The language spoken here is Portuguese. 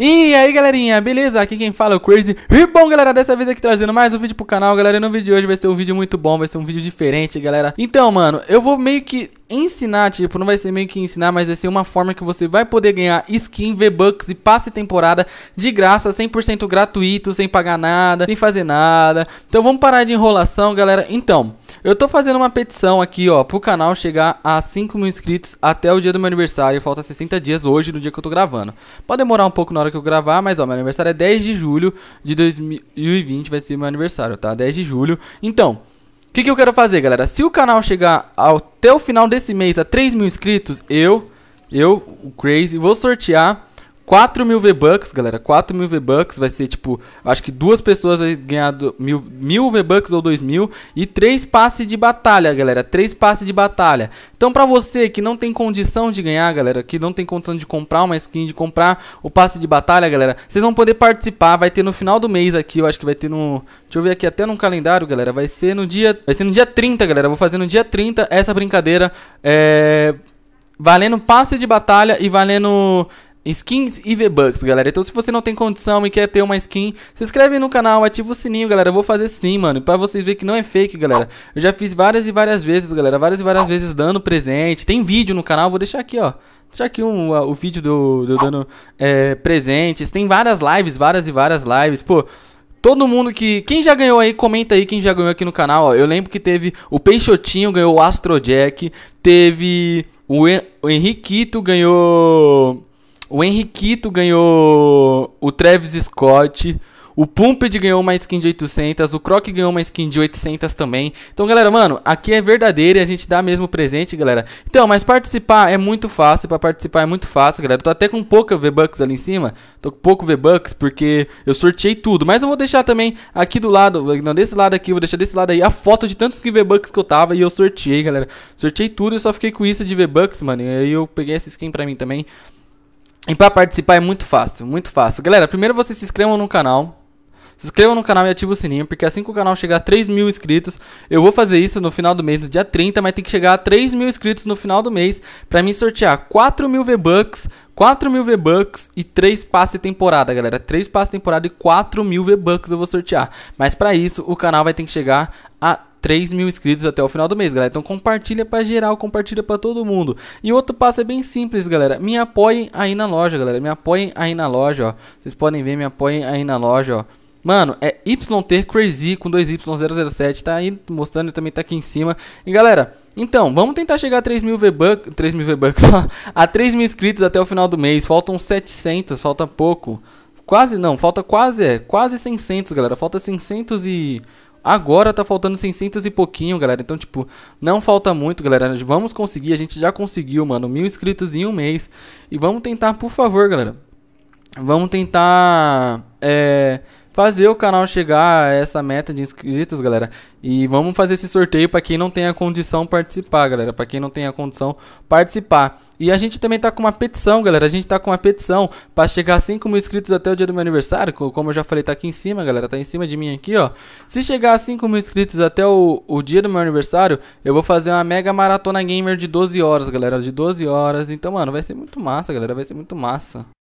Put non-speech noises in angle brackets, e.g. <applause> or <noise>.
E aí galerinha, beleza? Aqui quem fala é o Crazy E bom galera, dessa vez aqui trazendo mais um vídeo pro canal Galera, no vídeo de hoje vai ser um vídeo muito bom, vai ser um vídeo diferente galera Então mano, eu vou meio que ensinar, tipo, não vai ser meio que ensinar, mas vai ser uma forma que você vai poder ganhar skin, V-Bucks e passe temporada de graça, 100% gratuito, sem pagar nada, sem fazer nada Então vamos parar de enrolação galera, então... Eu tô fazendo uma petição aqui, ó, pro canal chegar a 5 mil inscritos até o dia do meu aniversário. Falta 60 dias hoje, no dia que eu tô gravando. Pode demorar um pouco na hora que eu gravar, mas ó, meu aniversário é 10 de julho de 2020, vai ser meu aniversário, tá? 10 de julho. Então, o que, que eu quero fazer, galera? Se o canal chegar até o final desse mês a 3 mil inscritos, eu, eu, o Crazy, vou sortear 4 mil V-Bucks, galera. 4 mil V-Bucks vai ser tipo. Acho que duas pessoas vai ganhar do, mil, mil V-Bucks ou 2 mil. E três passes de batalha, galera. Três passes de batalha. Então, pra você que não tem condição de ganhar, galera, que não tem condição de comprar uma skin, de comprar o passe de batalha, galera, vocês vão poder participar. Vai ter no final do mês aqui. Eu acho que vai ter no. Deixa eu ver aqui até no calendário, galera. Vai ser no dia. Vai ser no dia 30, galera. vou fazer no dia 30 essa brincadeira. É valendo passe de batalha e valendo skins e V-Bucks, galera. Então se você não tem condição e quer ter uma skin, se inscreve no canal, ativa o sininho, galera. Eu vou fazer sim, mano, pra vocês verem que não é fake, galera. Eu já fiz várias e várias vezes, galera, várias e várias vezes dando presente. Tem vídeo no canal, vou deixar aqui, ó. Deixa aqui um, uh, o vídeo do, do dando é, presentes. Tem várias lives, várias e várias lives. Pô, Todo mundo que. Quem já ganhou aí, comenta aí quem já ganhou aqui no canal. Ó. Eu lembro que teve o Peixotinho, ganhou o Astrojack. Teve o, en o Henriquito, ganhou o Henriquito ganhou o Travis Scott. O Pumped ganhou uma skin de 800, o Croc ganhou uma skin de 800 também. Então, galera, mano, aqui é verdadeiro e a gente dá mesmo presente, galera. Então, mas participar é muito fácil, pra participar é muito fácil, galera. tô até com pouca V-Bucks ali em cima, tô com pouco V-Bucks porque eu sorteei tudo. Mas eu vou deixar também aqui do lado, não, desse lado aqui, vou deixar desse lado aí a foto de tantos V-Bucks que eu tava e eu sorteei, galera. Sorteei tudo e só fiquei com isso de V-Bucks, mano, e aí eu peguei essa skin pra mim também. E para participar é muito fácil, muito fácil. Galera, primeiro vocês se inscrevam no canal. Se inscrevam no canal e ativa o sininho, porque assim que o canal chegar a 3 mil inscritos, eu vou fazer isso no final do mês, no dia 30, mas tem que chegar a 3 mil inscritos no final do mês para mim sortear 4 mil V-Bucks, 4 mil V-Bucks e 3 passes temporada, galera. 3 passes temporada e 4 mil V-Bucks eu vou sortear. Mas para isso, o canal vai ter que chegar a 3 mil inscritos até o final do mês, galera. Então compartilha para geral, compartilha para todo mundo. E outro passo é bem simples, galera. Me apoiem aí na loja, galera. Me apoiem aí na loja, ó. Vocês podem ver, me apoiem aí na loja, ó. Mano, é YT Crazy com 2Y007, tá aí mostrando, também tá aqui em cima. E galera, então, vamos tentar chegar a 3 mil V-Bucks, 3 mil V-Bucks, <laughs> a 3 mil inscritos até o final do mês. Faltam 700, falta pouco. Quase não, falta quase, é, quase 600, galera. Falta 600 e... Agora tá faltando 600 e pouquinho, galera. Então, tipo, não falta muito, galera. Vamos conseguir. A gente já conseguiu, mano. Mil inscritos em um mês. E vamos tentar, por favor, galera. Vamos tentar... É fazer o canal chegar a essa meta de inscritos, galera. E vamos fazer esse sorteio para quem não tem a condição participar, galera. Para quem não tem a condição participar. E a gente também tá com uma petição, galera. A gente tá com uma petição para chegar a 5 mil inscritos até o dia do meu aniversário. Como eu já falei, tá aqui em cima, galera. Tá em cima de mim aqui, ó. Se chegar a 5 mil inscritos até o, o dia do meu aniversário, eu vou fazer uma mega maratona gamer de 12 horas, galera. De 12 horas. Então, mano, vai ser muito massa, galera. Vai ser muito massa.